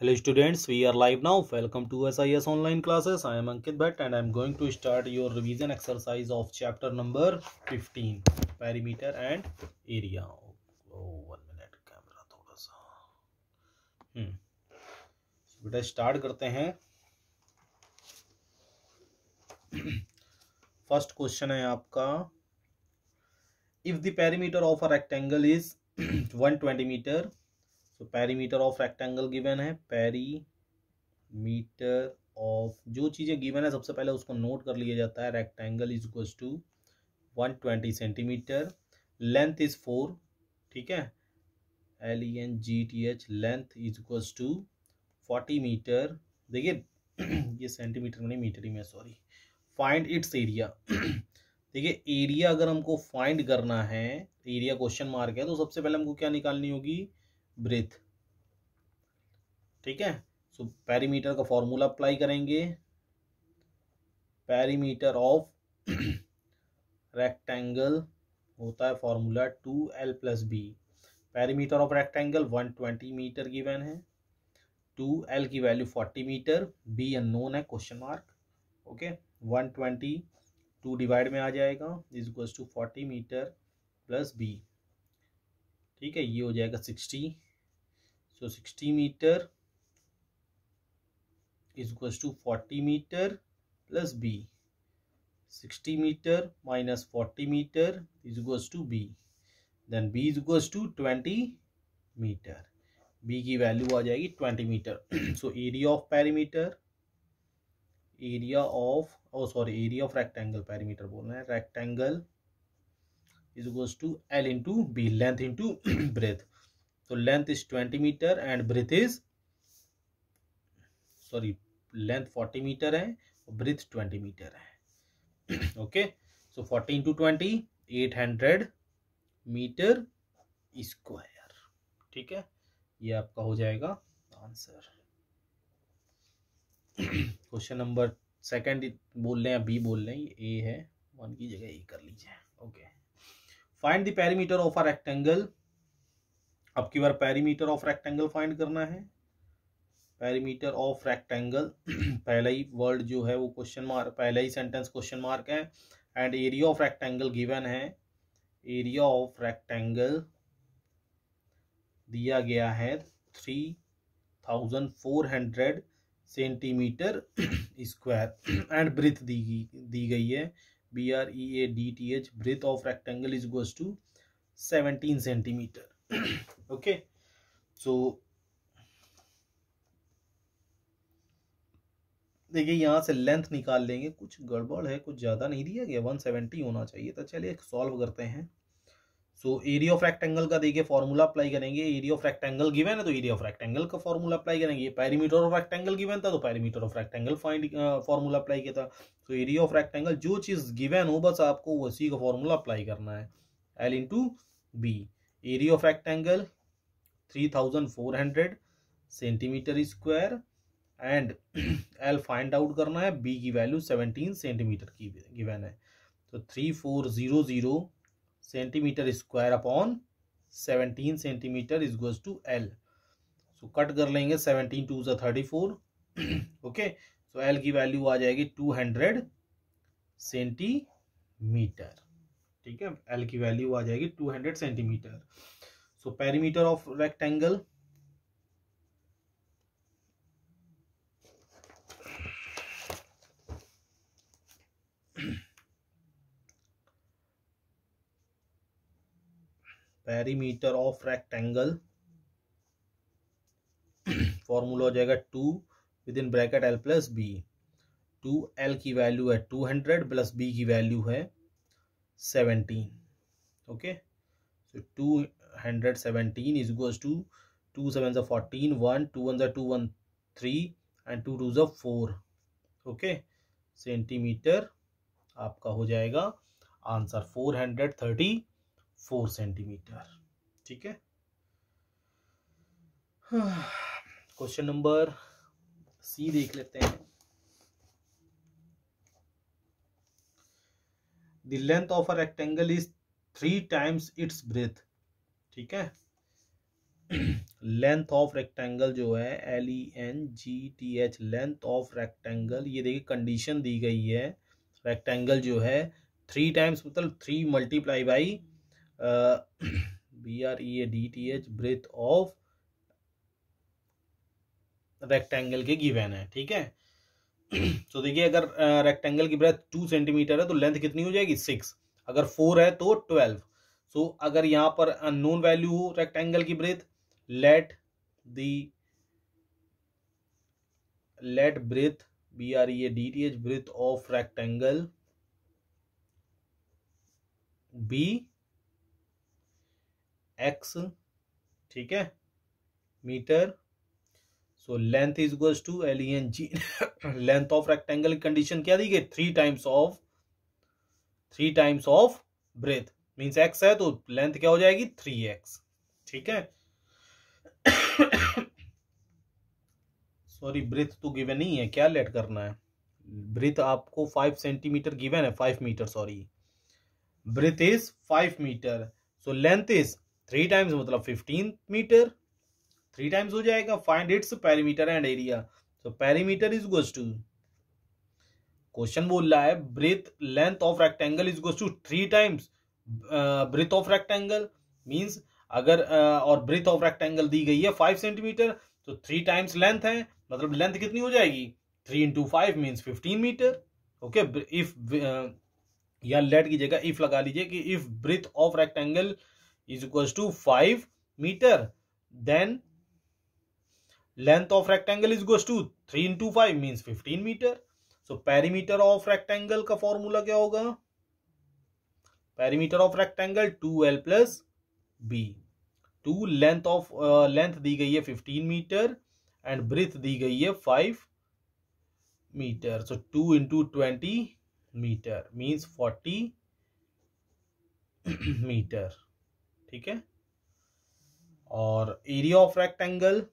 hello students we are live now welcome to S I S online classes I am Ankit Bhatt and I am going to start your revision exercise of chapter number fifteen perimeter and area बेटा start करते हैं first question है आपका if the perimeter of a rectangle is one twenty metre so perimeter of rectangle given है perimeter of जो चीज़ें given है सबसे पहले उसको नोट कर लिया जाता है rectangle is equal to one twenty centimetre length is four ठीक है L E N G T H length is equal to forty metre देखिए ये सेंटीमीटर में नहीं मीटर ही में सॉरी फाइंड इट्स एरिया देखिए एरिया अगर हमको फाइंड करना है एरिया क्वेश्चन मार्क है तो सबसे पहले हमको क्या निकालनी होगी ब्रेथ ठीक है सो पैरीमीटर का फॉर्मूला अप्लाई करेंगे पैरीमीटर ऑफ रेक्टेंगल होता है formula two L plus B perimeter of rectangle one twenty metre given है टू एल की value forty metre B known है question mark okay one twenty two divide में आ जाएगा is equals to forty metre plus B ठीक है ये हो जाएगा sixty so 60 meter is equals to 40 meter plus b 60 meter minus 40 meter is equals to b then b is equals to 20 meter b की value आ जाएगी 20 metre so area of perimeter area of oh sorry area of rectangle perimeter बोल रहे हैं rectangle is equals to L into B length into breadth तो length is twenty metre and breadth is sorry length forty metre है और breadth twenty metre है okay so forty into twenty eight hundred metre square ठीक है ये आपका हो जाएगा आंसर क्वेश्चन नंबर सेकंड बोल रहे हैं बी बोल रहे हैं ए है वन की जगह ए कर लीजिए okay find the perimeter of a rectangle अब की बार पैरीमीटर ऑफ रेक्टेंगल फाइंड करना है पैरीमीटर ऑफ रेक्टेंगल पहला ही वर्ड जो है वो क्वेश्चन मार्क पहला ही सेंटेंस क्वेश्चन मार्क है and area of rectangle given है एरिया ऑफ रेक्टेंगल दिया गया है three thousand four hundred centimetre square and breadth दी दी गई है B R E A D T H breadth of rectangle is goes to seventeen centimetre okay so देखिए यहाँ से लेंथ निकाल लेंगे कुछ गड़बड़ है कुछ ज़्यादा नहीं दिया गया 170 होना चाहिए तो चलिए सॉल्व करते हैं सो एरिया ऑफ रेक्टेंगल का देखिए फॉर्मूला अप्लाई करेंगे एरिया ऑफ रेक्टेंगल गिवन है तो एरिया ऑफ रेक्टेंगल का फॉर्मूला अप्लाई करेंगे पैरीमीटर ऑफ रेक्टेंगल गिवन था तो perimeter of rectangle find formula apply किया था तो एरिया ऑफ रेक्टेंगल जो चीज़ गिवेन हो बस आपको उसी का फॉर्मूला अप्लाई करना है L into B area of rectangle 3400 centimetre square and L find out करना है बी की वैल्यू 17 सेंटीमीटर की गिवन है तो 3400 centimetre square upon 17 centimetre is goes to L so cut कर लेंगे 17 टू जो थर्टी ओके सो एल की वैल्यू आ जाएगी 200 सेंटीमीटर ठीक है एल की वैल्यू आ जाएगी two hundred centimetre so perimeter of rectangle perimeter of rectangle formula हो जाएगा two within bracket L plus B two L की वैल्यू है टू हंड्रेड प्लस बी की वैल्यू है seventeen okay so two hundred seventeen is goes to two seven ज fourteen one two one जो two one three and two two ज four okay centimetre आपका हो जाएगा answer four hundred thirty four centimetre ठीक है question number C देख लेते हैं the length of a rectangle is three times its breadth ठीक है लेंथ ऑफ रेक्टेंगल जो है L E N G T H length of rectangle ये देखिए कंडीशन दी गई है रेक्टेंगल जो है थ्री टाइम्स मतलब three multiply by B R E A D T H breadth of rectangle के गिवेन है ठीक है तो देखिए अगर रेक्टेंगल की ब्रेथ टू सेंटीमीटर है तो लेंथ कितनी हो जाएगी सिक्स अगर फोर है तो ट्वेल्व सो so, अगर यहाँ पर अननोन वैल्यू हो रेक्टेंगल की breadth let the let breadth B R E D T H breadth of rectangle be X ठीक है metre so length is equals to L E N G length of rectangle condition क्या दी गई three times of three times of breadth means X है तो length क्या हो जाएगी थ्री एक्स ठीक है सॉरी ब्रेथ तो गिवन नहीं है क्या लेट करना है ब्रेथ आपको फाइव सेंटीमीटर गिवन है five metre sorry breadth is five metre so length is three times मतलब फिफ्टीन मीटर थ्री टाइम्स हो जाएगा find its perimeter and area तो perimeter is goes to question बोल रहा है breadth length of rectangle is goes to three times breadth of rectangle means अगर uh, और breadth of rectangle दी गई है फाइव सेंटीमीटर तो थ्री टाइम्स लेंथ है मतलब लेंथ कितनी हो जाएगी three into five means fifteen metre okay if या लेट की जगह इफ लगा लीजिए कि if breadth of rectangle is equal to five metre then length of rectangle is goes to three into five means fifteen metre so perimeter of rectangle का फॉर्मूला क्या होगा perimeter of rectangle two L plus B two length of length दी गई है fifteen metre and breadth दी गई है five metre so two into twenty metre means forty metre ठीक है और एरिया ऑफ रेक्टेंगल